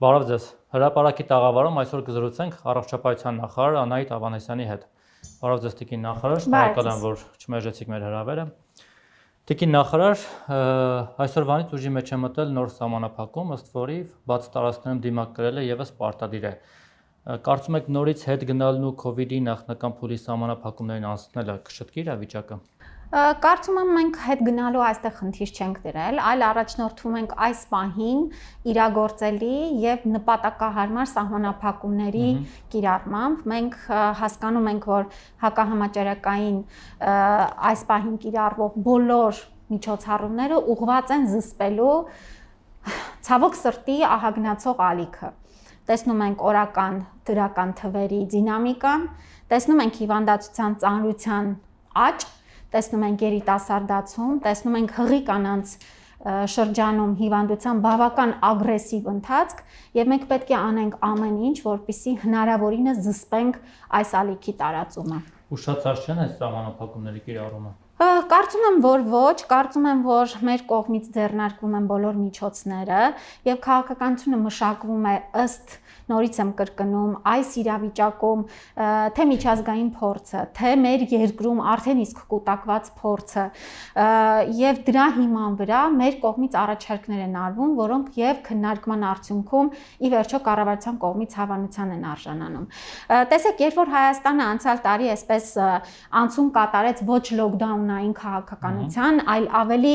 Բարև ձեզ։ Հրապարակի տաղավարում այսօր կզրուցենք առողջապահության նախարար Անահիտ Ավանեսյանի հետ։ Բարև ձեզ, Տիկին նախարար, շնորհակալ եմ, որ չմերժեցիք մեր հրավերը։ Տիկին նախարար, այսօրվանից ուժի մեջ է մտել նոր համանախապակում, ըստ որի բաց տարածքներում դիմակ կրել է եւս պարտադիր է։ Կարծում եք նորից հետ գնալն ու կ ូវ իդի նախնական փուլի համանախապակումներին անցնելը կշտկի՞ իրավիճակը։ Կարծում եմ մենք հետ գնալու այստեղ խնդիր չենք դրել, այլ առաջնորդվում ենք այս պահին իրագործելի եւ նպատակահարմար սահմանափակումների կիրառմամբ։ Մենք հասկանում ենք, որ հակահամաճարակային այս պահին կիրառվող բոլոր միջոցառումները ուղղված են զսպելու ցավոք սրտի ահագնացող ալիքը տեսնում ենք օրական դրական թվերի դինամիկան, տեսնում ենք հիվանդացության ծանրության աճ, տեսնում ենք երիտասարդացում, տեսնում ենք հղի կանանց շրջանում հիվանդության բավական ագրեսիվ ընթացք եւ մենք պետք է անենք ամեն ինչ, որպիսի հնարավորինս զսպենք այս ալիքի տարածումը։ Ու շատ ճիշտ չեն այս ճամանապակումների կիրառումը։ Կարծում եմ, որ ոչ, կարծում եմ, որ մեր կողմից ձեռնարկվում են բոլոր միջոցները եւ քաղաքականությունը մշակվում է ըստ և նորից եմ կրկնում, այս իրավիճակում թե միջազգային փորձը, թե մեր երկրում արդեն իսկ կուտակված փորձը եւ դրա հիման վրա մեր կողմից առաջարկներ են արվում, որոնք եւ քննարկման արդյունքում ի վերջո կառավարության կողմից հավանության են արժանանում։ Տեսեք, երբ որ Հայաստանը անցյալ տարի այսպես անցում կատարեց ոչ լոկդաունային քաղաքականության, այլ ավելի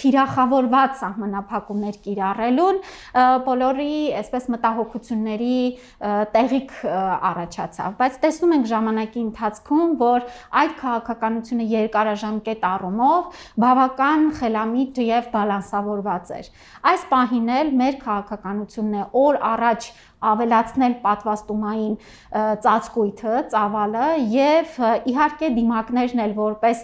թիրախավորված սահմանափակումներ կիրառելուն, բոլորի այսպես մտահոգ տարօքությունների տեղիք առաջացավ, բայց տեսնում ենք ժամանակի ընթացքում, որ այդ քաղաքականությունը երկարաժամկետ առումով բավական խելամիտ եւ բալանսավորված էր։ Այս պահին էլ մեր քաղաքականությունն է օր առաջ ավելացնել պատվաստումային ծածկույթը, ծավալը եւ իհարկե դիմակներն էլ որպես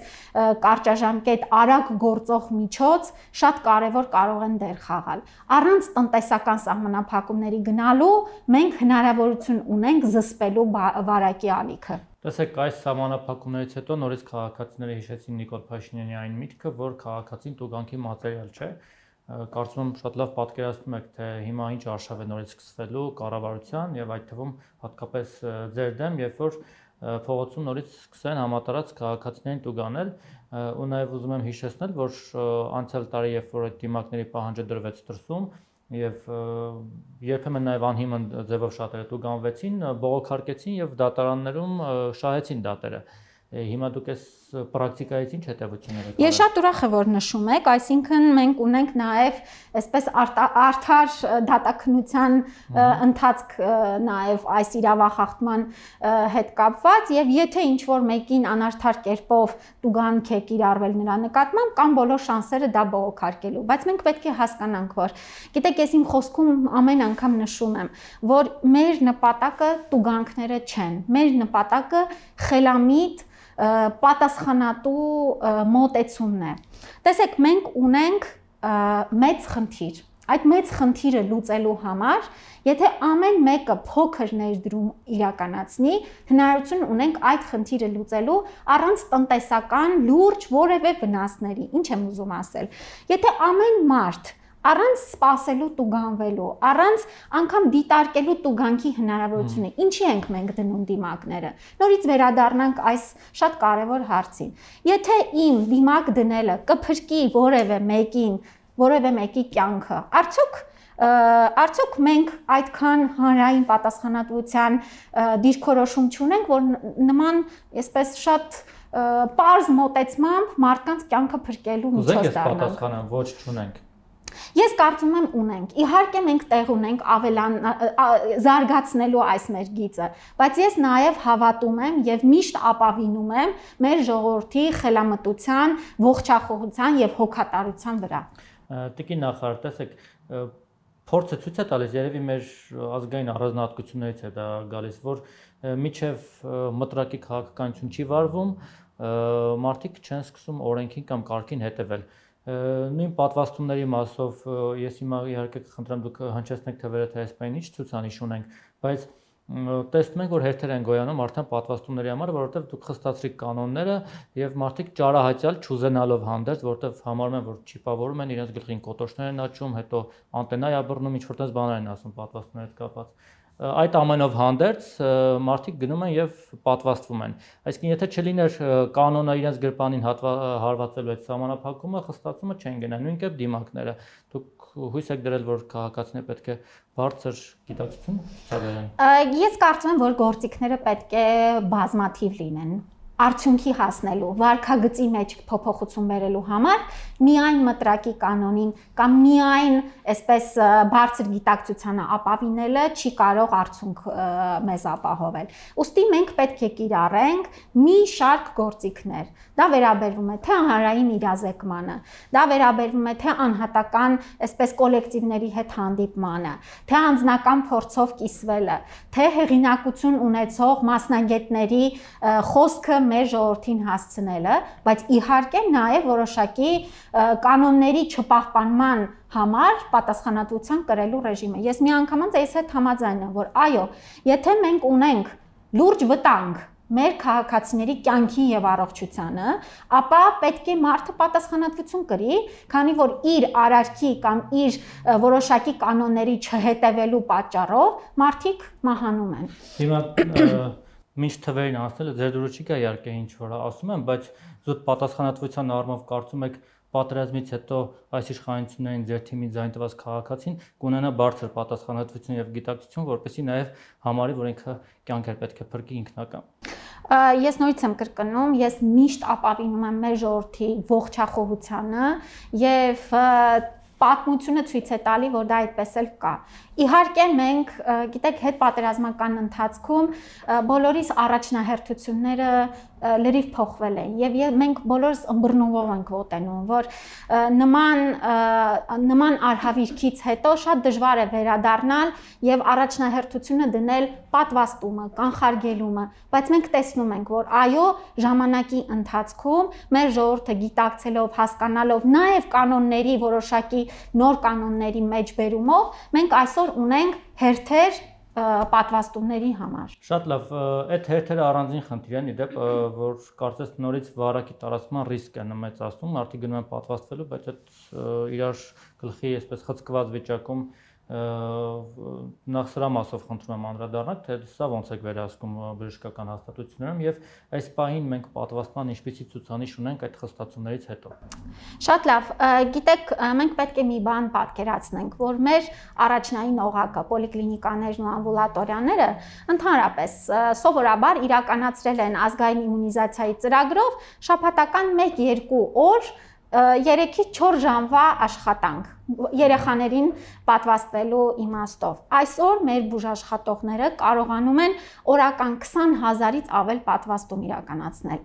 կարճաժամկետ արագ գործող միջոց շատ կարեւոր կարող են դեր խաղալ։ Առանց տնտեսական սահմանափակումների գնալու մենք հնարավորություն ունենք զսպելու վարակի ալիքը։ Տեսեք, այս համանախապակումներից հետո նորից քաղաքացիները հիշեցին Նիկոլ Փաշինյանի այն միտքը, որ քաղաքացին տուգանքի մատերիալ չէ, կարծում եմ շատ լավ պատկերացնում եք, թե հիմա ինչ արշավ է նորից սկսվելու կառավարության եւ այդ թվում հատկապես ձեր դեմ, երբ որ փողոցում նորից սկսեն համատարած քաղաքացիներին տուգանել ու նաեւ ուզում եմ հիշեցնել, որ անցյալ տարի երբ որ այդ դիմակների պահանջը դրվեց դրսում եւ երբեմն նաեւ անհիմն ձևով շատերը տուգանվեցին, բողոքարկեցին եւ դատարաններում շահեցին դատերը։ Հիմա դուք այս պրակտիկայից ինչ հետևություններ եք Ես շատ ուրախ եմ որ նշում եք, այսինքն մենք ունենք նաև այսպես արդար դատակնության ընթացք նաև այս իրավախախտման հետ կապված եւ եթե ինչ որ մեկին անարդար կերպով տուգանք եք իրարվել նրա նկատմամբ կամ բոլոր շանսերը դա բողոքարկելու, բայց մենք պետք է հասկանանք որ գիտեք ես իմ խոսքում ամեն անգամ նշում եմ, որ մեր նպատակը տուգանքները չեն։ Մեր նպատակը խելամիտ պատասխանատու մոտեցումն է։ Տեսեք, մենք ունենք մեծ խնդիր։ Այդ մեծ խնդիրը լուծելու համար, եթե ամեն մեկը փոքր ներդրում իրականացնի, հնարավորություն ունենք այդ խնդիրը լուծելու առանց տնտեսական լուրջ որևէ վնասների։ Ինչ եմ ուզում ասել։ Եթե ամեն մարդ առանց սпасելու տուգանվելու, առանց անգամ դիտարկելու տուգանքի հնարավորությունը։ Ինչի ենք մենք դնում դիմակները։ Նորից վերադառնանք այս շատ կարևոր հարցին։ Եթե իմ դիմակ դնելը կփրկի որևէ մեկին, որևէ մեկի կյանքը, արդյոք արդյոք մենք այդքան հանրային պատասխանատվության դիրքորոշում չունենք, որ նման, այսպես շատ պարզ մոտեցմամբ մարդկանց կյանքը փրկելու միջոց դառնանք։ Ուզենք ես պատասխանեմ, ոչ չունենք Ես կարծում եմ ունենք։ Իհարկե մենք տեղ ունենք ավելան զարգացնելու այս մեր գիծը, բայց ես նաև հավատում եմ եւ միշտ ապավինում եմ մեր ժողովրդի խելամտության, ողջախոհության եւ հոգատարության վրա։ Տիկին նախարար, տեսեք, փորձը ցույց է տալիս երևի մեր ազգային առանձնահատկություններից է դա գալիս, որ միչև մտրակի քաղաքականություն չի վարվում, մարդիկ չեն սկսում օրենքին կամ կարգին հետևել։ հետ նույն պատվաստումների մասով ես հիմա իհարկե կխնդրեմ դուք հնչեցնեք թվերը թե այսպես ինչ ցուցանիշ ունենք, բայց տեսնում ենք որ հերթեր են գոյանում արդեն պատվաստումների համար, որովհետև դուք խստացրիք կանոնները եւ մարդիկ ճարահայտյալ չուզենալով հանդերձ, որովհետև համարում են որ չիպավորում են իրենց գլխին կոտոշներ են աճում, հետո անտենայա բռնում, ինչ որ տես բաներ են ասում պատվաստումներից կապված այդ ամենով հանդերձ մարդիկ գնում են եւ պատվաստվում են այսինքն եթե չլիներ կանոնը իրենց գրպանին հարվածելու այդ համանախապակումը խստացումը չեն գնա նույն կերպ դիմակները դուք հույս եք դրել որ քաղաքացիները պետք է բարձր գիտակցություն ցուցաբերեն ես կարծում եմ որ գործիքները պետք է բազմաթիվ լինեն արդյունքի հասնելու, վարկագծի մեջ փոփոխություն բերելու համար միայն մտրակի կանոնին կամ միայն այսպես բարձր գիտակցությանը ապավինելը չի կարող արդյունք մեզ ապահովել։ Ոստի մենք պետք է կիրառենք մի շարք գործիքներ։ Դա վերաբերվում է թե հանրային իրազեկմանը, դա վերաբերվում է թե անհատական այսպես կոլեկտիվների հետ հանդիպմանը, թե անձնական փորձով կիսվելը, թե հեղինակություն ունեցող մասնագետների խոսքը մեր ժողովրդին հասցնելը, բայց իհարկե նաև որոշակի կանոնների չպահպանման համար պատասխանատվության կրելու ռեժիմը։ Ես միանգամից այս հետ համաձայն եմ, որ այո, եթե մենք ունենք լուրջ վտանգ մեր քաղաքացիների կյանքին եւ առողջությանը, ապա պետք է մարդը պատասխանատվություն կրի, քանի որ իր արարքի կամ իր որոշակի կանոնների չհետևելու պատճառով մարդիկ մահանում են։ Հիմա միշտ թվերին անցնելը ձեր դուրս չի գա իհարկե ինչ որ ասում եմ, բայց զուտ պատասխանատվության առումով կարծում եք պատերազմից հետո այս իշխանություններին ձեր թիմի ձայն տված քաղաքացին կունենա բարձր պատասխանատվություն եւ գիտակցություն, որպեսզի նաեւ համարի, որ ինքը կյանքեր պետք է փրկի ինքնակամ։ Ես նույնից եմ կրկնում, ես միշտ ապավինում եմ մեր ժողովրդի ողջախոհությանը եւ և պատմությունը ցույց է տալի, որ դա այդպես էլ կա։ Իհարկե մենք, գիտեք, հետ պատերազմական ընթացքում բոլորիս առաջնահերթությունները լրիվ փոխվել են եւ մենք բոլորս ըմբռնումով ենք ոտենում, որ նման նման արհավիրքից հետո շատ դժվար է վերադառնալ եւ առաջնահերթությունը դնել պատվաստումը, կանխարգելումը, բայց մենք տեսնում ենք, որ այո, ժամանակի ընթացքում մեր ժողովուրդը գիտակցելով, հասկանալով նաեւ կանոնների որոշակի նոր կանոնների մեջ բերումով մենք այսօր ունենք հերթեր պատվաստումների համար։ Շատ լավ, այդ հերթերը առանձին խնդիր են, իդեպ որ կարծես նորից վարակի տարածման ռիսկը նմեցացնում, արդի գնում են պատվաստվելու, բայց այդ իրար գլխի այսպես խցկված վիճակում նախ սրա մասով խնդրում եմ անդրադառնալ, թե սա ոնց է վերահսկում բժշկական հաստատություններում եւ այս պահին մենք պատվաստման ինչպեսի ցուցանիշ ունենք այդ խստացումներից հետո։ Շատ լավ, գիտեք, մենք պետք է մի բան պատկերացնենք, որ մեր առաջնային օղակը, պոլիկլինիկաներն ու ամբուլատորիաները ընդհանրապես սովորաբար իրականացրել են ազգային իմունիզացիայի ծրագրով շաբաթական 1-2 օր 3-ից 4 ժամվա աշխատանք երեխաներին պատվաստվելու իմաստով։ Այսօր մեր բուժաշխատողները կարողանում են օրական 20000-ից ավել պատվաստում իրականացնել։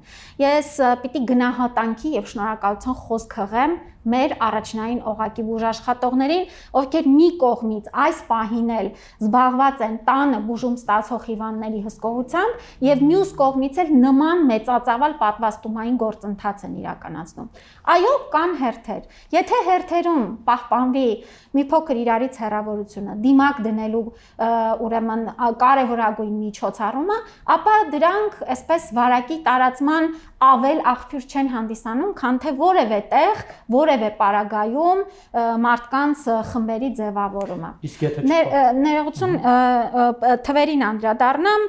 Ես պիտի գնահատանքի եւ շնորհակալության խոսք հղեմ մեր առաջնային օղակի բուժաշխատողներին, ովքեր մի կողմից այս պահին էլ զբաղված են տանը բուժում ստացող հիվանդների հսկողությամբ եւ մյուս կողմից էլ նման մեծածավալ պատվաստումային գործընթաց են իրականացնում։ Այո, կան հերթեր։ Եթե հերթերում պահ պահպանվի մի փոքր իրարից հեռավորությունը, դիմակ դնելու ուրեմն կարևորագույն միջոցառումը, ապա դրանք այսպես վարակի տարածման ավել աղբյուր չեն հանդիսանում, քան թե որևէ տեղ, որևէ պարագայում մարդկանց խմբերի ձևավորումը։ Իսկ եթե ներողություն թվերին անդրադառնամ,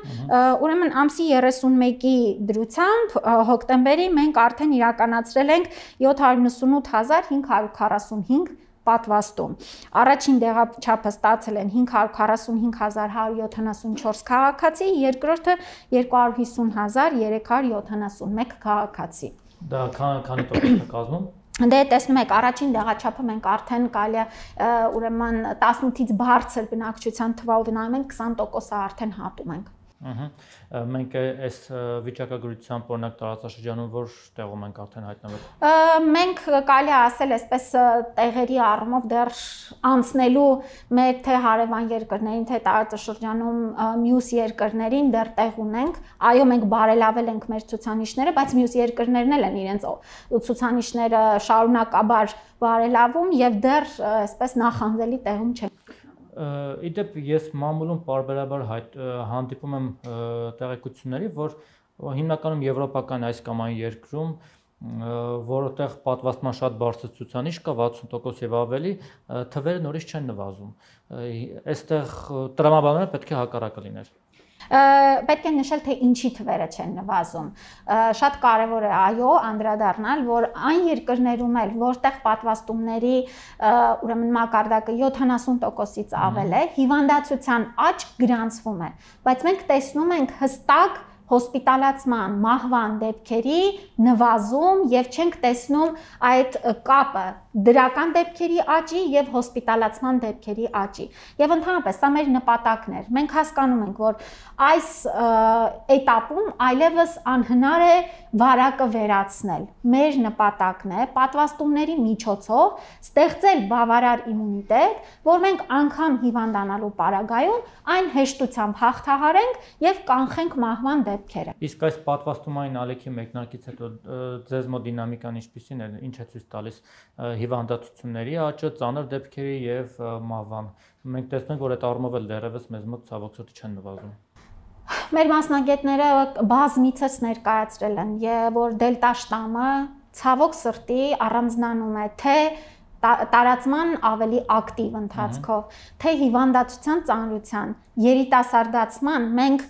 ուրեմն ամսի 31-ի դրությամբ հոկտեմբերի մենք արդեն իրականացրել ենք 798545 պատվաստում։ Առաջին դեղաչափը ստացել են 545174 քաղաքացի, երկրորդը 250371 քաղաքացի։ Դա քանի տոկոս է կազմում։ Դե տեսնում եք, առաջին դեղաչափը մենք արդեն կարելի է ուրեմն 18-ից բարձր բնակչության թվով նայում ենք 20%-ը արդեն հատում ենք։ Ահա մենք այս վիճակագրությամբ օրինակ տարածաշրջանում որ տեղում ենք արդեն հայտնվել։ Մենք կարելի ասել այսպես տեղերի առումով դեռ անցնելու մեր թե հարևան երկրներին թե տարածաշրջանում մյուս երկրներին դեռ տեղ ունենք։ Այո, մենք բարելավել ենք մեր ցուցանիշները, բայց մյուս երկրներն էլ են իրենց ցուցանիշները շարունակաբար բարելավում եւ դեռ այսպես նախանձելի տեղում չեն։ Իդեպ ես մամուլում բարբերաբար հանդիպում եմ տեղեկությունների, որ հիմնականում եվրոպական այս կամ այն երկրում որտեղ պատվաստման շատ բարձր ցուցանիշ կա 60% եւ ավելի, թվերը նորից չեն նվազում։ Այստեղ տրամաբանորեն պետք է հակառակը լիներ պետք է նշել, թե ինչի թվերը չեն նվազում։ Շատ կարևոր է այո անդրադառնալ, որ այն երկրներում էլ, որտեղ պատվաստումների ուրեմն մակարդակը 70%-ից ավել է, հիվանդացության աճ գրանցվում է, բայց մենք տեսնում ենք հստակ հոսպիտալացման, մահվան դեպքերի նվազում եւ չենք տեսնում այդ կապը դրական դեպքերի աճի եւ հոսպիտալացման դեպքերի աճի։ Եվ ընդհանրապես սա մեր նպատակն էր։ Մենք հասկանում ենք, որ այս этаպում այլևս անհնար է վարակը վերացնել։ Մեր նպատակն է պատվաստումների միջոցով ստեղծել բավարար իմունիտետ, որ մենք անգամ հիվանդանալու պարագայում այն հեշտությամբ հաղթահարենք եւ կանխենք մահվան դեպքերը։ Իսկ այս պատվաստումային ալիքի մեկնարկից հետո ձեզ մոտ դինամիկան ինչպիսին է, ինչ է ցույց տալիս հիվանդանալու հիվանդացությունների աճը, ծանր դեպքերի եւ մահվան։ Մենք տեսնենք, որ այդ առումով էլ դեռևս մեզ մոտ ցավոքսոտ չեն նվազում։ Մեր մասնագետները բազմիցս ներկայացրել են, որ դելտա շտամը ցավոք սրտի առանձնանում է թե տարածման ավելի ակտիվ ընթացքով, թե հիվանդացության ծանրության, երիտասարդացման մենք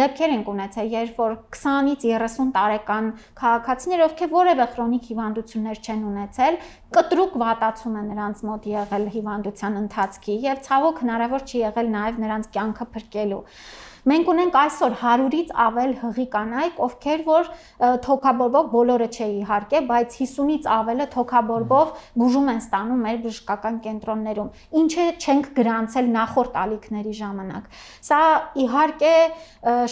դեպքեր ենք ունեցել, երբ որ 20-ից 30 տարեկան քաղաքացիներ, ովքեր որևէ քրոնիկ հիվանդություններ չեն ունեցել, կտրուկ վատացում է նրանց մոտ եղել հիվանդության ընթացքի եւ ցավոք հնարավոր չի եղել նաեւ նրանց կյանքը փրկելու։ Մենք ունենք այսօր 100-ից ավել հղի կանայք, ովքեր որ թոքաբորբով բոլորը չէ իհարկե, բայց 50-ից ավելը թոքաբորբով բուժում են ստանում մեր բժշկական կենտրոններում։ Ինչը չենք գրանցել նախորդ ալիքների ժամանակ։ Սա իհարկե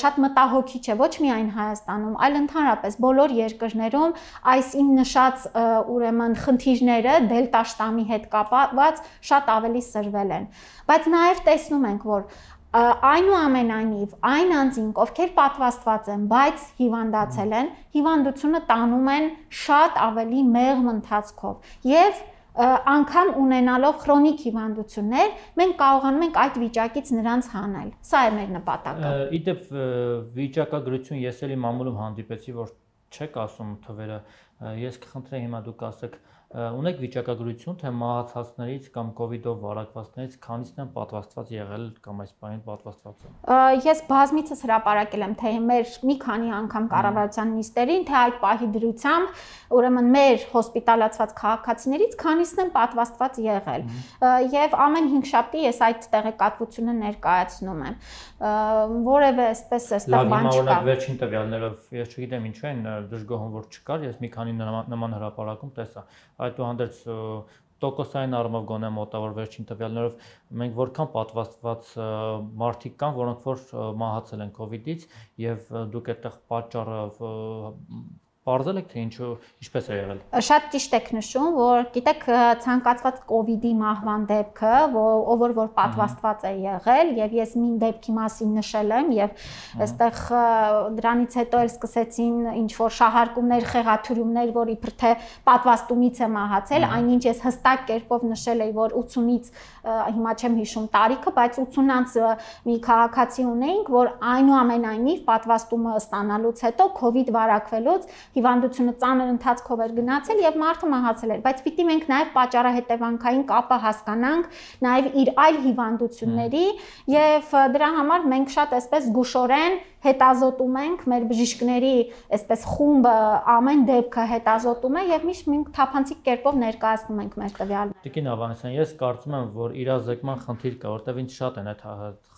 շատ մտահոգիչ է ոչ միայն Հայաստանում, այլ ընդհանրապես բոլոր երկրներում այս իմ նշած ուրեմն խնդիրները դելտա շտամի հետ կապված շատ ավելի սրվել են։ Բայց նաև տեսնում ենք, որ Այնուամենայնիվ, այն անձինք, ովքեր պատվաստված են, բայց հիվանդացել են, հիվանդությունը տանում են շատ ավելի մեղմ ընթացքով եւ անկամ ունենալով քրոնիկ հիվանդություններ, մենք կարողանում ենք այդ վիճակից նրանց հանել։ Սա է մեր նպատակը։ Իդեպ վիճակագրություն ես էլի մամուլում հանդիպեցի, որ չեք ասում թվերը։ Ես կխնդրեի հիմա դուք ասեք, ունեք վիճակագրություն, թե մահացածներից կամ կ ូវ իդով վարակվածներից քանիսն են պատվաստված եղել կամ այս բանին պատվաստված են։ Ես բազմիցս հրապարակել եմ թե մեր մի քանի անգամ կառավարության նիստերին, թե այդ պահի դրությամբ, ուրեմն մեր հոսպիտալացված քաղաքացիներից քանիսն են պատվաստված եղել։ Եվ ամեն 5 շաբթի ես այդ տեղեկատվությունը ներկայացնում եմ։ Որևէ այսպես այստեղ բան չկա։ Լավ, հիմա օրինակ վերջին տվյալներով ես չգիտեմ ինչու են դժգոհում որ չկար, ես մի քանի նման հրապարակում տեսա Այդուհանդերձ տոկոսային առումով գոնե մոտավոր վերջին տվյալներով մենք որքան պատվաստված մարդիկ կան, որոնք որ մահացել են կ ូវ իդից եւ դուք այդտեղ պատճառը Պարզել եք թե ինչու ինչպես է եղել։ Շատ ճիշտ եք նշում, որ գիտեք ցանկացված COVID-ի մահվան դեպքը, ով որ որ պատվաստված է եղել եւ ես մին դեպքի մասին նշել եմ եւ այստեղ դրանից հետո էլ սկսեցին ինչ որ շահարկումներ, խեղաթյուրումներ, որ իբր թե պատվաստումից է մահացել, այնինչ ես հստակ կերպով նշել էի, որ 80-ից հիմա չեմ հիշում տարիքը, բայց 80-ից մի քաղաքացի ունեինք, որ այնուամենայնիվ պատվաստումը ստանալուց հետո COVID վարակվելուց հիվանդությունը ծանր ընթացքով էր գնացել եւ մարդը մահացել էր, բայց պիտի մենք նաեւ պատճառահետևանքային կապը հասկանանք նաեւ իր այլ հիվանդությունների եւ դրա համար մենք շատ այսպես զգուշորեն հետազոտում ենք մեր բժիշկների այսպես խումբը ամեն դեպքը հետազոտում է եւ միշտ մենք թափանցիկ կերպով ներկայացնում ենք մեր տվյալները։ Տիկին Ավանեսյան, ես կարծում եմ, որ իրազեկման խնդիր կա, որտեվ ինձ շատ են այդ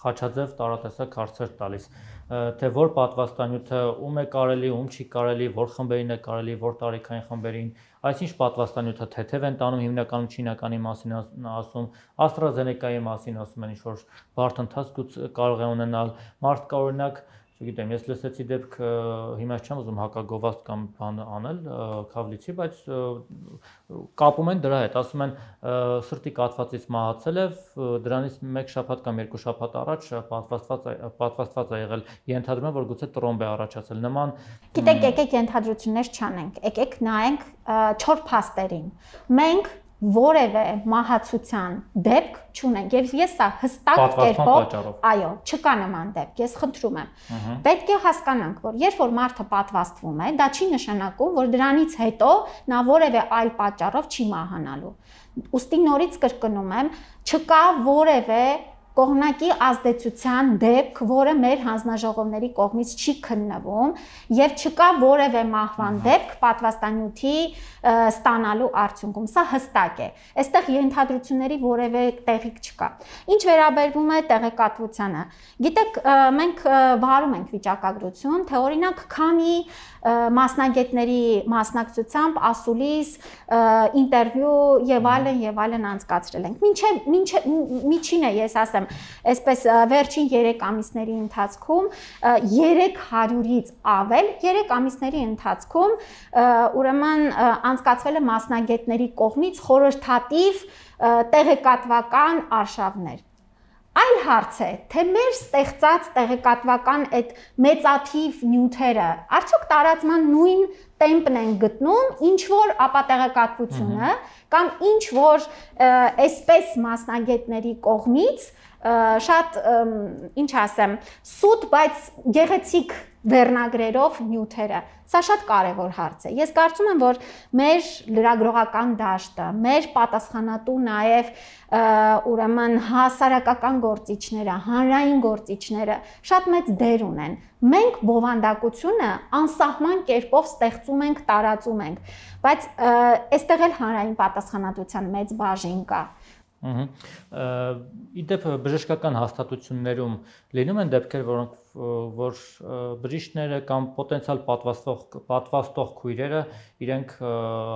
խաչաձև տարատեսակ հարցեր տալիս թե որ պատվաստանյութը ում է կարելի, ում չի կարելի, որ խմբերին է կարելի, որ տարիքային խմբերին, այսինչ պատվաստանյութը թեթև են տանում հիմնականում չինականի մասին ասում, AstraZeneca-ի մասին ասում են ինչ որ բարդ ընթաց կարող է ունենալ, մարդ կօրինակ կա չգիտեմ, ես լսեցի դեպք հիմա չեմ ուզում հակագովաստ կամ բան անել Խավլիցի, բայց կապում են դրա հետ, ասում են սրտի կաթվածից մահացել է, դրանից մեկ շաբաթ կամ երկու շաբաթ առաջ պատվաստված պատվաստված է եղել։ Ենթադրում են, որ գուցե տրոմբ է առաջացել։ Նման Գիտեք, եկեք ենթադրություններ չանենք, եկեք նայենք 4 փաստերին։ Մենք որևէ մահացության դեպք չունենք եւ ես սա հստակ կերպով այո չկա նման դեպք ես խնդրում եմ պետք է հասկանանք որ երբ որ մարդը պատվաստվում է դա չի նշանակում որ դրանից հետո նա որևէ այլ պատճառով չի մահանալու ուստի նորից կրկնում եմ չկա որևէ կողմնակի ազդեցության դեպք, որը մեր հանձնաժողովների կողմից չի քննվում եւ չկա որևէ մահվան դեպք պատվաստանյութի ստանալու արդյունքում։ Սա հստակ է։ Այստեղ ենթադրությունների որևէ տեղիք չկա։ Ինչ վերաբերվում է տեղեկատվությանը, գիտեք, մենք վարում ենք վիճակագրություն, թե օրինակ քանի մասնագետների մասնակցությամբ ասուլիս ինտերվյու եւ այլն եւ այլն անցկացրել ենք։ Մինչեւ մինչ միջին է ես ասեմ ասեմ, այսպես վերջին 3 ամիսների ընթացքում 300-ից ավել 3 ամիսների ընթացքում ուրեմն անցկացվել է մասնագետների կողմից խորհրդատիվ տեղեկատվական արշավներ Այլ հարց է, թե մեր ստեղծած տեղեկատվական այդ մեծաթիվ նյութերը արդյոք տարածման նույն տեմպն են գտնում, ինչ որ ապատեղեկատվությունը կամ ինչ որ այսպես մասնագետների կողմից շատ ինչ ասեմ, սուտ, բայց գեղեցիկ վերնագրերով նյութերը։ Սա շատ կարևոր հարց է։ Ես կարծում եմ, որ մեր լրագրողական դաշտը, մեր պատասխանատու նաև ուրեմն հասարակական գործիչները, հանրային գործիչները շատ մեծ դեր ունեն։ Մենք բովանդակությունը անսահման կերպով ստեղծում ենք, տարածում ենք, բայց այստեղ էլ հանրային պատասխանատվության մեծ բաժին կա։ Ա, Ահա։ Իդեպ բժշկական հաստատություններում լինում են դեպքեր, որոնք որ բժիշկները կամ պոտենցիալ պատվաստող պատվաստող քույրերը իրենք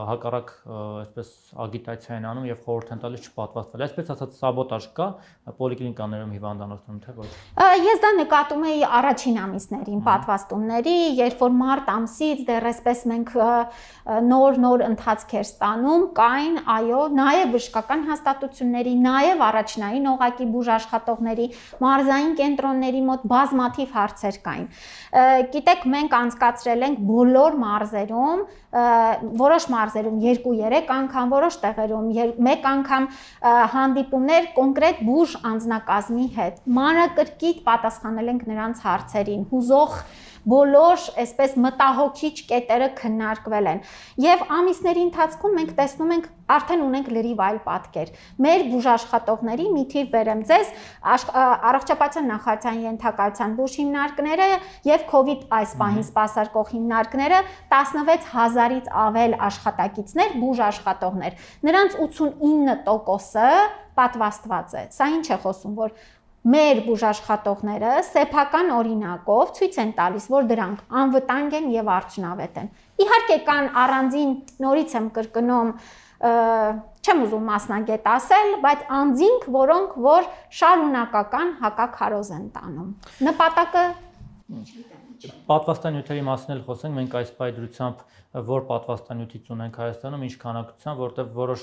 հակառակ այսպես ագիտացիա են անում եւ խորհուրդ են տալիս չպատվաստվել։ Այսպես ասած սաբոտաժ կա պոլիկլինիկաներում հիվանդանոցներում թե ոչ։ Ես դա նկատում էի առաջին ամիսներին պատվաստումների, երբ որ մարտ ամսից դեռ այսպես մենք նոր-նոր ընթացք էր ստանում, կային, այո, նաեւ բժշկական հաստատությունների, նաեւ առաջնային օղակի բուժ աշխատողների, մարզային կենտրոնների մոտ բազմաթիվ հարցեր կային։ Գիտեք, մենք անցկացրել ենք բոլոր մարզերում որոշ մարզերում 2-3 անգամ, որոշ տեղերում 1 անգամ հանդիպումներ կոնկրետ բուժ անձնակազմի հետ։ Մանրակրկիտ պատասխանել ենք նրանց հարցերին։ Հուզող բոլոր այսպես մտահոգիչ կետերը քննարկվել են։ Եվ ամիսների ընթացքում մենք տեսնում ենք արդեն ունենք լրիվ այլ պատկեր։ Մեր բուժաշխատողների միթիվ բերեմ ձեզ առողջապահական նախարարության ենթակայության բուժ հիմնարկները եւ COVID այս պահին սպասարկող հիմնարկները 16000-ից ավել աշխատակիցներ, բուժաշխատողներ։ Նրանց 89%-ը պատվաստված է։ Սա ինչ է խոսում, որ մեր բուժաշխատողները սեփական օրինակով ցույց են տալիս, որ դրանք անվտանգ են եւ արդյունավետ են։ Իհարկե կան առանձին նորից եմ կրկնում չեմ ուզում մասնագետ ասել, բայց անձինք, որոնք որ շարունակական հակակարոզ են տանում։ Նպատակը Պատվաստանյութերի մասին էլ խոսենք, մենք այս պայդրությամբ որ պատվաստանյութից ունենք Հայաստանում, ինչ քանակությամբ, որտեղ որոշ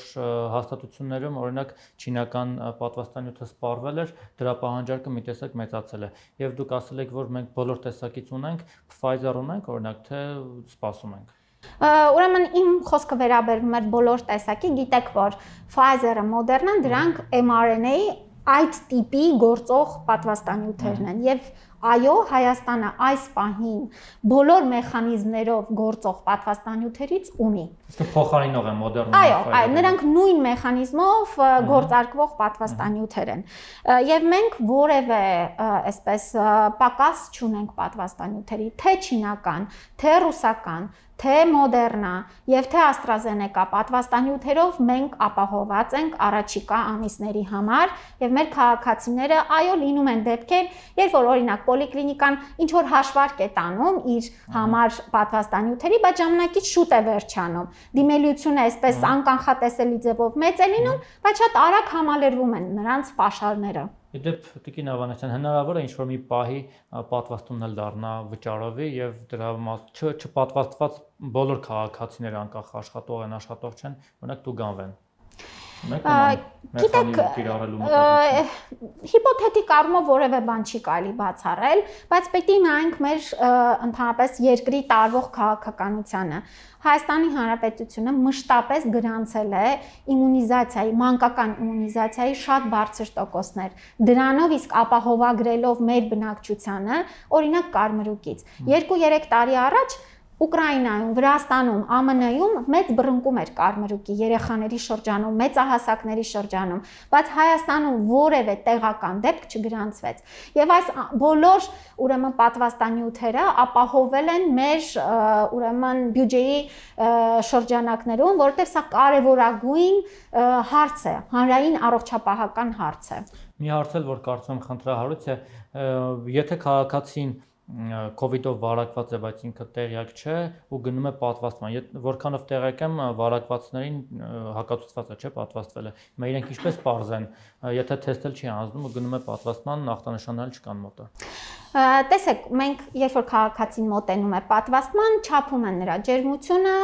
հաստատություններում օրինակ չինական պատվաստանյութը սպառվել էր, դրա պահանջարկը մի տեսակ մեծացել է։ Եվ դուք ասել եք, որ մենք բոլոր տեսակից ունենք, Pfizer ունենք, օրինակ թե սպասում ենք։ Ուրեմն իմ խոսքը վերաբերում էր բոլոր տեսակի, գիտեք որ Pfizer-ը, Moderna-ն դրանք mRNA-ի այդ տիպի գործող պատվաստանյութերն են եւ Այո, Հայաստանը այս պահին բոլոր մեխանիզմներով գործող պատվաստանյութերից ունի։ Իսկ փոխարինող է մոդեռն։ Այո, այո, նրանք նույն մեխանիզմով գործարկվող պատվաստանյութեր են։ Եվ մենք որևէ, այսպես, պակաս չունենք պատվաստանյութերի, թե չինական, թե ռուսական, թե Moderna եւ թե AstraZeneca պատվաստանյութերով մենք ապահոված ենք առաջիկա ամիսների համար եւ մեր քաղաքացիները այո լինում են դեպքեր, երբ որ օրինակ պոլիկլինիկան ինչ որ հաշվարկ է տանում իր համար պատվաստանյութերի, բայց ժամանակից շուտ է վերջանում։ Դիմելիությունը այսպես անկանխատեսելի ձևով մեծ է լինում, բայց շատ արագ համալրվում են նրանց ապաշարները։ Եդեպ Տիկին Ավանեսյան հնարավոր է ինչ-որ մի պահի պատվաստումն էլ դառնա վճարովի եւ դրա մաս չպատվաստված բոլոր քաղաքացիները անկախ աշխատող են, աշխատող չեն, օրինակ դու գանվեն։ Գիտեք, հիպոթետիկ առումով որևէ բան չի կարելի բացառել, բայց պետք է նայենք մեր ընդհանրապես երկրի տարվող քաղաքականությանը։ Հայաստանի Հանրապետությունը մշտապես գրանցել է իմունիզացիայի, մանկական իմունիզացիայի շատ բարձր տոկոսներ։ Դրանով իսկ ապահովագրելով մեր բնակչությանը, օրինակ կարմրուկից։ 2-3 տարի առաջ Ուկրաինայում, Վրաստանում, ԱՄՆ-ում մեծ բռնկում էր կարմրուկի երեխաների շրջանում, մեծահասակների շրջանում, բայց Հայաստանում որևէ տեղական դեպք չգրանցվեց։ Եվ այս բոլոր ուրեմն պատվաստանյութերը ապահովել են մեր ուրեմն բյուջեի շրջանակներում, որտեղ սա կարևորագույն հարց է, հանրային առողջապահական հարց է։ Մի հարց էլ որ կարծեմ խնդրահարույց է, եթե քաղաքացին կա COVID-ով վարակված է, բայց ինքը տեղյակ չէ ու գնում է պատվաստման։ Եթե որքանով տեղյակ եմ, վարակվածներին հակացուցված է, չէ, պատվաստվել է։ Հիմա իրենք ինչպես parzեն, եթե թեստել չի անցնում ու գնում է պատվաստման, նախտանշանալ չկան մոտը։ Տեսեք, մենք երբ որ քաղաքացին մոտենում է պատվաստման, չափում են նրա ջերմությունը,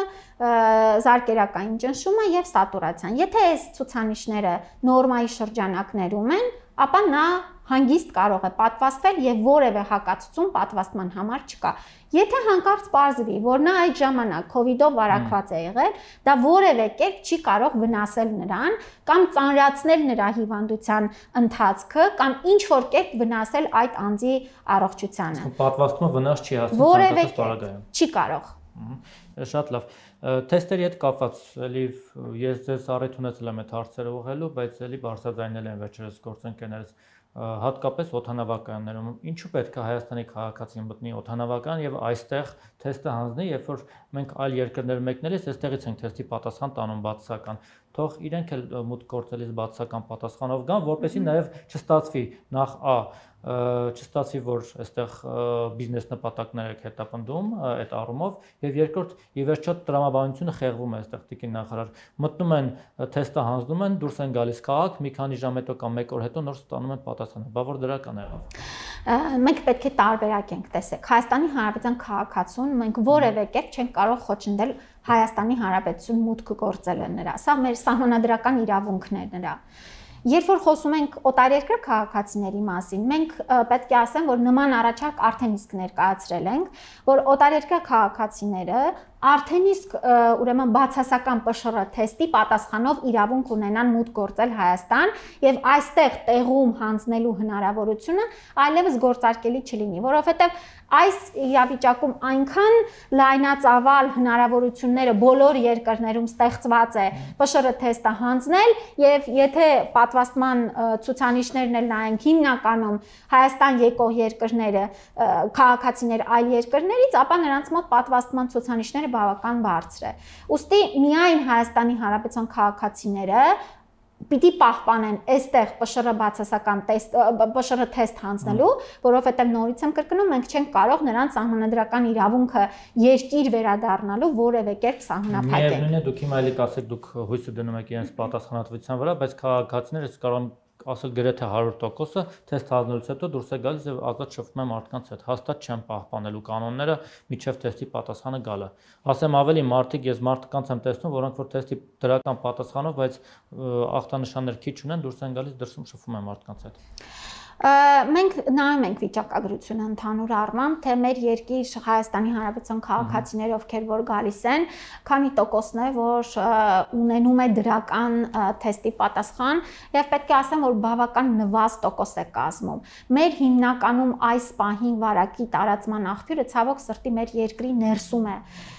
զարկերակային ճնշումը եւ սատուրացիան։ Եթե այս ցուցանիշները նորմայի շրջանակներում են, ապա նա հանգիստ կարող է պատվաստվել եւ որևէ հակացություն պատվաստման համար չկա։ Եթե հանկարծ ողջվի, որ նա այդ ժամանակ COVID-ով վարակված է եղել, դա որևէ կերպ չի կարող վնասել նրան կամ ծանրացնել նրա հիվանդության ընթացքը կամ ինչ որ կերպ վնասել այդ անձի առողջությանը։ Պատվաստումը վնաս չի հասցնում որևէ պարագայում։ Չի կարող։ Շատ լավ։ Թեստերի հետ կապված էլի ես ձեզ առիթ ունեցել եմ այդ հարցերը ուղղելու, բայց էլի բարձրաձայնել եմ վերջերս գործընկերներս հատկապես օթանավականներում։ Ինչու պետք է Հայաստանի քաղաքացին մտնի օթանավական եւ այստեղ թեստը հանձնի, երբ որ մենք այլ երկրներ մեկնելիս այստեղից ենք թեստի պատասխան տանում բացասական թող իրենք էլ մուտք գործելիս բացական պատասխանով գան, որպեսզի նաև չստացվի նախ a չստացվի, որ այստեղ բիզնես նպատակներ եք հետապնդում այդ առումով եւ երկրորդ ի վերջո տրամաբանությունը խեղվում է այստեղ տիկին նախարար մտնում են թեստը հանձնում են դուրս են գալիս քաղաք մի քանի ժամ հետո կամ 1 օր հետո նոր ստանում են պատասխանը բա որ դրական եղավ մենք պետք է տարբերակենք տեսեք հայաստանի հանրապետության քաղաքացուն մենք որևէ կերպ չենք կարող խոչընդել Հայաստանի Հանրապետություն մուտք գործելը նրա։ Սա մեր սահմանադրական իրավունքն է նրա։ Երբ որ խոսում ենք օտարերկրյա քաղաքացիների մասին, մենք պետք է ասեմ, որ նման առաջարկ արդեն իսկ ներկայացրել ենք, որ օտարերկրյա քաղաքացիները արդեն իսկ ուրեմն բացասական ՊՇՌ թեստի պատասխանով իրավունք ունենան մուտք գործել Հայաստան եւ այստեղ տեղում հանձնելու հնարավորությունը այլևս գործարկելի չլինի, որովհետեւ այս իրավիճակում այնքան լայնածավալ հնարավորությունները բոլոր երկրներում ստեղծված է ՊՇՌ թեստը հանձնել եւ եթե պատվաստման ցուցանիշներն էլ նայենք հիմնականում Հայաստան եկող երկրները քաղաքացիներ այլ երկրներից, ապա նրանց մոտ պատվաստման ցուցանիշները թիվը բավական բարձր է։ Ոստի միայն Հայաստանի Հանրապետության քաղաքացիները պիտի պահպանեն այստեղ ՊՇՌ բացասական տեստ ՊՇՌ թեստ հանձնելու, որովհետև նորից եմ կրկնում, մենք չենք կարող նրանց համանդրական իրավունքը երկիր վերադառնալու որևէ կերպ սահմանափակել։ Միևնույնն է, դուք հիմա ելի կասեք, դուք հույսը դնում եք իրենց պատասխանատվության վրա, բայց քաղաքացիները կարող են ասել գրեթե 100%-ը թեստ հանելուց հետո դուրս է գալիս եւ ազատ շփվում է մարդկանց հետ։ Հաստատ չեմ պահպանելու կանոնները միջև թեստի պատասխանը գալը։ Ասեմ ավելի մարդիկ ես մարդկանց եմ տեսնում, որոնք որ թեստի դրական պատասխանով, բայց ախտանշաններ քիչ ունեն, դուրս են գալիս դրսում շփվում է մարդկանց հետ։ Մենք նայում ենք վիճակագրությունը ընդհանուր առմամբ, թե մեր երկիր Հայաստանի Հանրապետության քաղաքացիները, ովքեր որ գալիս են, քանի տոկոսն է, որ ունենում է դրական թեստի պատասխան, եւ պետք է ասեմ, որ բավական նվազ տոկոս է կազմում։ Մեր հիմնականում այս պահին վարակի տարածման աղբյուրը ցավոք սրտի մեր երկրի ներսում է։ Ա,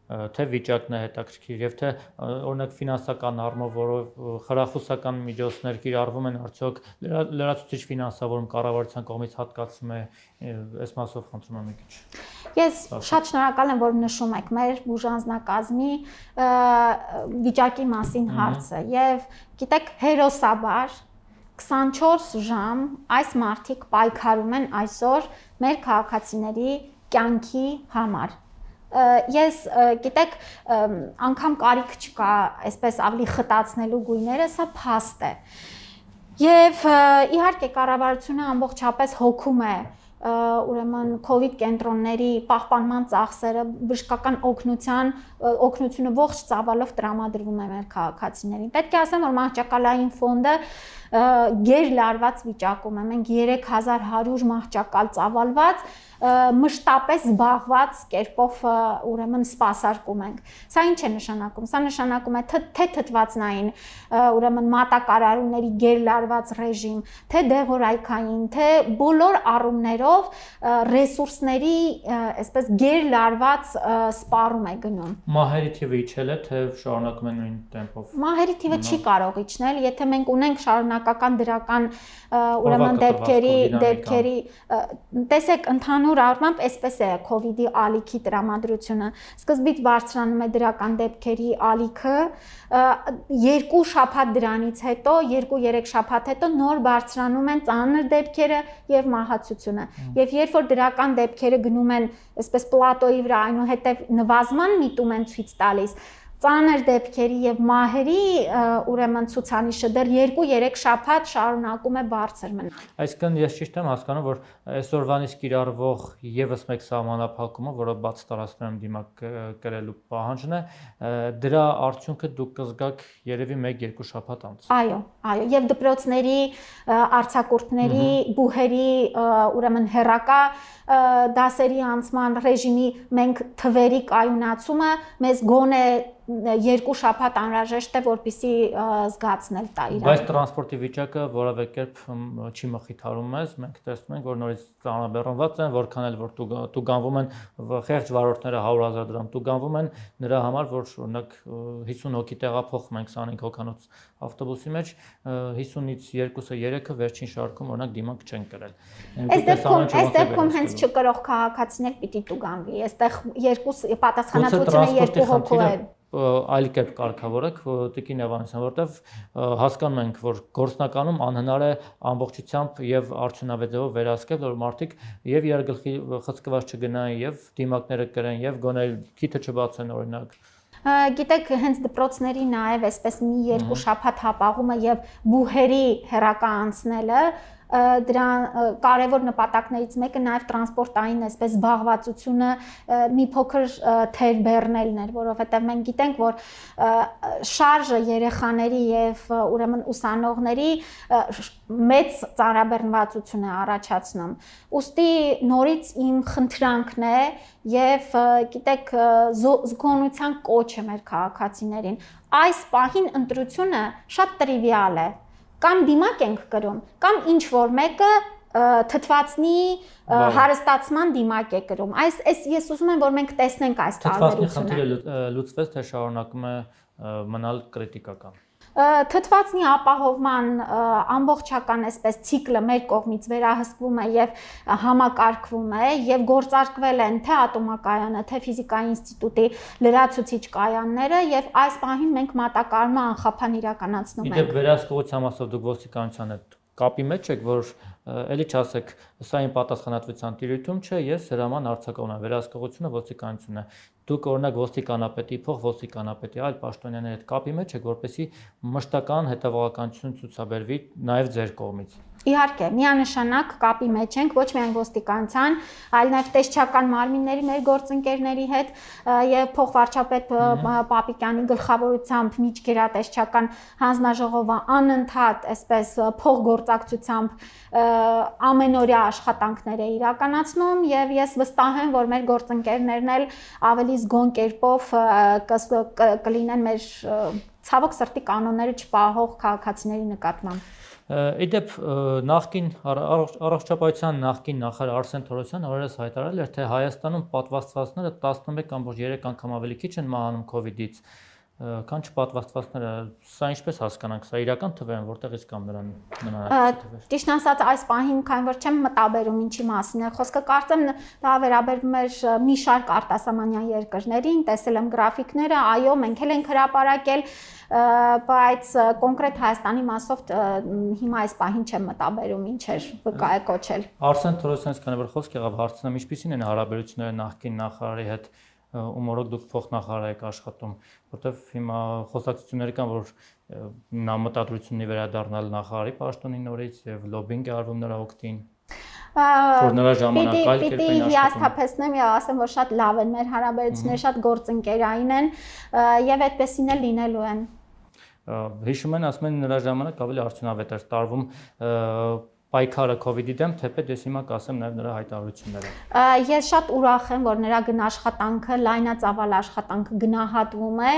թե վիճակն է հետաքրքիր եւ թե օրինակ ֆինանսական առումով, որով խրախուսական միջոցներ կիրառվում են, արդյոք լրացուցիչ ֆինանսավորում կառավարության կողմից հատկացվում է այս մասով խնդրում եմ մի քիչ։ Ես շատ շնորհակալ եմ, որ նշում եք մեր բուժանձնակազմի վիճակի մասին հարցը եւ գիտեք հերոսաբար 24 ժամ այս մարտիկ պայքարում են այսօր մեր քաղաքացիների կյանքի համար ես գիտեք անգամ կարիք չկա այսպես ավելի խտացնելու գույները, սա փաստ է։ Եվ իհարկե կառավարությունը ամբողջապես հոգում է ուրեմն COVID կենտրոնների պահպանման ծախսերը բժշկական օգնության օգնությունը ողջ ծավալով տրամադրվում է մեր քաղաքացիներին։ Պետք է ասեմ, որ մահճակալային ֆոնդը ģեր լարված վիճակում է, մենք 3100 մահճակալ ծավալված մշտապես զբաղված կերպով ուրեմն սпасարկում ենք։ Սա ինչ է նշանակում։ Սա նշանակում է թե թթվածնային ուրեմն մատակարարումների գերլարված ռեժիմ, թե դեղորայքային, թե բոլոր առումներով ռեսուրսների այսպես գերլարված սպառում է գնում։ Մահերի թիվը իջել է, թե շարունակում է նույն տեմպով։ Մահերի թիվը չի կարող իջնել, եթե մենք ունենք շարունակ շարունակական դրական ուրեմն դեպքերի հա։ դեպքերի տեսեք ընդհանուր առմամբ այսպես է COVID-ի ալիքի տրամադրությունը սկզբից բարձրանում է դրական դեպքերի ալիքը երկու շաբաթ դրանից հետո 2-3 շաբաթ հետո նոր բարձրանում են ծանր դեպքերը եւ մահացությունը եւ երբ որ դրական դեպքերը գնում են այսպես պլատոյի վրա այնուհետեւ նվազման միտում են ցույց տալիս ծանր դեպքերի եւ մահերի ուրեմն ցուցանիշը դեռ 2-3 շաբաթ շարունակում է բարձր մնալ։ Այսինքն ես ճիշտ եմ հասկանում, որ այսօրվանից կիրառվող եւս մեկ համանախապակումը, որը բաց տարածքներում դիմակ կրելու պահանջն է, դրա արդյունքը դուք կզգաք երևի 1-2 շաբաթ անց։ Այո, այո, եւ դպրոցների արցակուրտների, բուհերի, ուրեմն հերակա դասերի անցման ռեժիմի մենք թվերի կայունացումը մեզ գոնե երկու շաբաթ անհրաժեշտ է որպիսի զգացնել տա իրան։ Բայց տրանսպորտի վիճակը որևէ կերպ չի մխիթարում ես, մենք տեսնում ենք, որ նորից ծանրաբեռնված են, որքան էլ որ տուգանվում են խեղճ վարորդները 100.000 դրամ տուգանվում են նրա համար, որ օրինակ 50 հոգի տեղափոխում են 25 հոգանոց ավտոբուսի մեջ 50-ից 2-ը 3-ը վերջին շարքում օրինակ դիմանք չեն կրել։ Այս դեպքում այս դեպքում հենց չկրող քաղաքացիներ պիտի տուգանվի։ Այստեղ երկու պատասխանատվությունը երկու հոգու է այլ կերպ կարգավորեք տիկին Էվանեսյան, որովհետև հասկանում ենք, որ գործնականում անհնար է ամբողջությամբ եւ արդյունավետով վերահսկել, որ մարդիկ եւ երգլխի խցկված չգնան եւ դիմակները կրեն եւ գոնե քիթը չբացեն օրինակ գիտեք հենց դպրոցների նաև այսպես մի երկու շաբաթ հապաղումը եւ բուհերի հերակա անցնելը դրա կարևոր նպատակներից մեկը նաև տրանսպորտային այսպես զբաղվածությունը մի փոքր թեր բեռնելն էր, որովհետև մենք գիտենք, որ շարժը երեխաների եւ ուրեմն ուսանողների մեծ ծանրաբեռնվածություն է առաջացնում։ Ոստի նորից իմ խնդրանքն է եւ գիտեք զգոնության կոչը մեր քաղաքացիներին։ Այս պահին ընտրությունը շատ տրիվիալ է։ Ա, կամ դիմակ ենք գրում, կամ ինչ որ մեկը թթվածնի հարստացման դիմակ է գրում։ Այս այս ես ուզում եմ որ մենք տեսնենք այս տարբերությունը։ Թթվածնի խնդիրը լուծվեց թե շարունակում է մնալ կրիտիկական թթվածնի ապահովման ամբողջական այսպես ցիկլը մեր կողմից վերահսկվում է եւ համակարգվում է եւ գործարկվել են թե ատոմակայանը, թե ֆիզիկայի ինստիտուտի լրացուցիչ կայանները եւ այս պահին մենք մատակարարումը անխափան իրականացնում ենք։ Իդեպ վերահսկողության համասով դուք ոստիկանության հետ կապի մեջ եք, որ էլի չասեք, սա իմ պատասխանատվության տիրույթում չէ, ես հրաման արձակողն եմ, վերահսկողությունը ոստիկանությունն է դուք օրինակ ոստիկանապետի փող ոստիկանապետի այլ պաշտոնյաների հետ կապի մեջ եք, որպեսզի մշտական հետևողականություն ցուցաբերվի նաև ձեր կողմից։ Իհարկե, միանշանակ կապի մեջ ենք ոչ միայն ոստիկանության, այլ նաև տեսչական մարմինների մեր գործընկերների հետ եւ փոխվարչապետ Պապիկյանի գլխավորությամբ միջգերատեսչական հանձնաժողովը անընդհատ այսպես փոխգործակցությամբ ամենօրյա աշխատանքներ է իրականացնում եւ ես վստահ եմ, որ մեր գործընկերներն էլ ավելի զգոն կերպով կլինեն մեր ցավոք սրտի կանոնները չպահող քաղաքացիների նկատմամբ։ Իդեպ նախկին առողջապահության նախկին նախարար Արսեն Թորոսյանը օրերս հայտարարել էր, թե Հայաստանում պատվաստվածները 11.3 անգամ ավելի քիչ են մահանում COVID-ից քան չպատվաստվածները։ Սա ինչպես հասկանանք, սա իրական թվ է, որտեղից կամ նրան հնարավորություն թվեր։ Ճիշտ ասած, այս պահին քան որ չեմ մտաբերում ինչի մասին է խոսքը, կարծեմ դա վերաբերվում էր մի շարք արտասահմանյան երկրներին, տեսել եմ գրաֆիկները, այո, մենք էլ ենք հրապարակել, բայց կոնկրետ Հայաստանի մասով հիմա այս պահին չեմ մտաբերում ինչ էր վկայ կոչել։ Արսեն Թորոսյանից քանի որ խոսք եղավ, հարցնեմ, ինչպիսին են հարաբերությունները նախկին նախարարի հետ, ում օրոք դուք փոխնախարար եք աշխատում, որտեվ հիմա խոսակցությունները կան, որ նա մտադրությունի վերադառնալ նախարարի պաշտոնի նորից եւ լոբինգ է արվում նրա օգտին որ նրա ժամանակ այլ կերպ են աշխատում։ Պիտի հիասթափեցնեմ եւ ասեմ, որ շատ լավ են մեր հարաբերությունները, շատ գործընկերային են եւ այդպեսին էլ լինելու են հիշում են, ասում են նրա ժամանակ ավելի արդյունավետ էր տարվում պայքարը կ ូវ իդի դեմ, թեպետ ես հիմա կասեմ նաև նրա հայտարարությունները։ Ես շատ ուրախ եմ, որ նրա գնաշխատանքը, լայնածավալ աշխատանքը գնահատվում է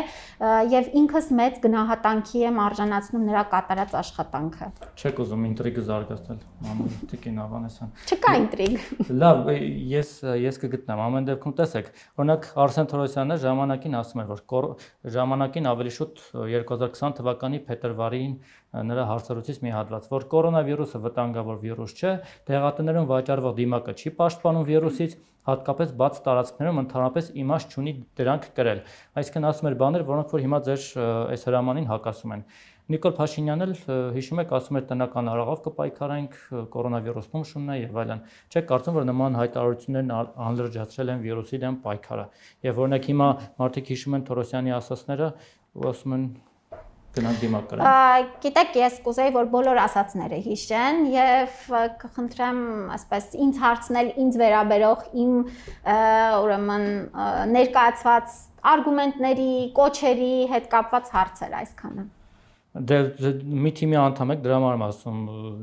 եւ ինքս մեծ գնահատանքի եմ արժանացնում նրա կատարած աշխատանքը։ Չեք ուզում ինտրիգը զարգացնել, մամուլ տիկին Ավանեսյան։ Չկա ինտրիգ։ Լավ, ես ես կգտնեմ ամեն դեպքում տեսեք, օրինակ Արսեն Թորոսյանը ժամանակին ասում էր, որ ժամանակին ավելի շուտ 2020 թվականի փետրվարին նրա հարցերուցից մի հատված, որ կորոնավիրուսը վտանգավոր վիրուս չէ, դեղատներում վաճառվող դիմակը չի պաշտպանում վիրուսից, հատկապես բաց տարածքներում ընդհանրապես իմաստ չունի դրանք կրել։ Այսինքն ասում էր բաներ, որոնք որ հիմա ձեր այս հրամանին հակասում են։ Նիկոլ Փաշինյանն էլ հիշում եք, ասում էր տնական արաղով կպայքարենք կորոնավիրուսում շուննա եւ այլն։ Չէ, կարծում որ նման հայտարարություններն անլրջացրել են վիրուսի դեմ պայքարը։ Եվ օրինակ հիմա մարդիկ հիշում են Թորոսյանի ասածները, ասում են գնանք դիմակ կրանք։ Գիտեք, ես կուզեի, որ բոլոր ասացները հիշեն եւ կխնդրեմ, ասպես ինձ հարցնել ինձ վերաբերող իմ ուրեմն ներկայացված արգումենտների, կոչերի հետ կապված հարցեր այսքանը։ Դե մի թիմի անդամ եք, դրա համար եմ ասում,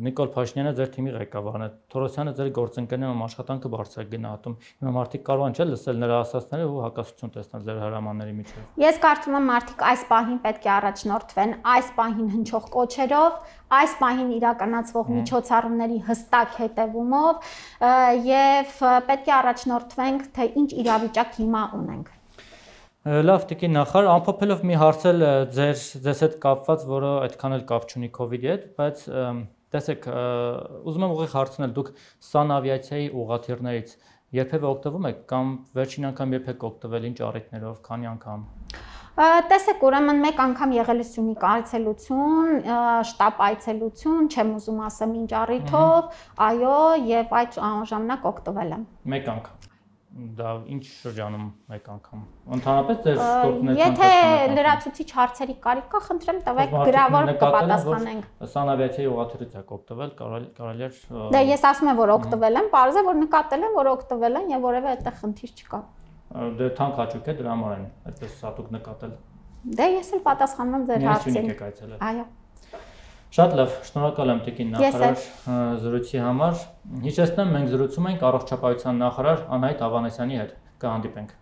Նիկոլ Փաշինյանը ձեր թիմի ղեկավարն է, Թորոսյանը ձեր գործընկերն աշխատանքը բարձրագնահատում։ Հիմա մարդիկ կարող են չէ՞ լսել նրա ասածները ու հակասություն տեսնել ձեր հրամանների միջև։ Ես կարծում եմ մարդիկ այս պահին պետք է առաջնորդվեն այս պահին հնչող կոչերով, այս պահին իրականացվող միջոցառումների հստակ հետևումով եւ պետք է առաջնորդվենք, թե ինչ իրավիճակ հիմա ունենք։ Լավ, Տիկի նախար, ամփոփելով մի հարցել ձեր ձեզ հետ կապված, որը այդքան էլ կապ չունի COVID-ի հետ, բայց տեսեք, ուզում եմ ուղիղ հարցնել, դուք սան ավիացիայի ուղաթիռներից երբևէ օգտվում եք կամ վերջին անգամ երբ եք օգտվել ինչ առիթներով, քանի անգամ։ Տեսեք, ուրեմն մեկ անգամ եղել է Սյունիք այցելություն, շտաբ այցելություն, չեմ ուզում ասեմ ինչ առիթով, այո, եւ այդ ժամանակ օգտվել եմ։ Մեկ անգամ դա ինչ շրջանում եք անգամ։ Ընդհանրապես ձեր գործունեության Եթե լրացուցիչ հարցերի կարիք կա, խնդրեմ տվեք գրավոր կպատասխանենք։ Սանավիացիայի ուղղաթիռից եք օգտվել, կարելի է Դա ես ասում եմ, որ օգտվել եմ, parze որ նկատել եմ, որ օգտվել են եւ որևէ այդտեղ խնդիր չկա։ Դե թանկ աճուկ է դրա համար են այդպես հատուկ նկատել։ Դե ես էլ պատասխանում եմ ձեր հարցին։ Ես ունի եք այցելել։ Այո։ Շատ լավ, շնորհակալ եմ Տիկին նախարար զրույցի համար։ Հիշեցնեմ, մենք զրուցում ենք առողջապահության նախարար Անահիտ Ավանեսյանի հետ։ Կհանդիպենք։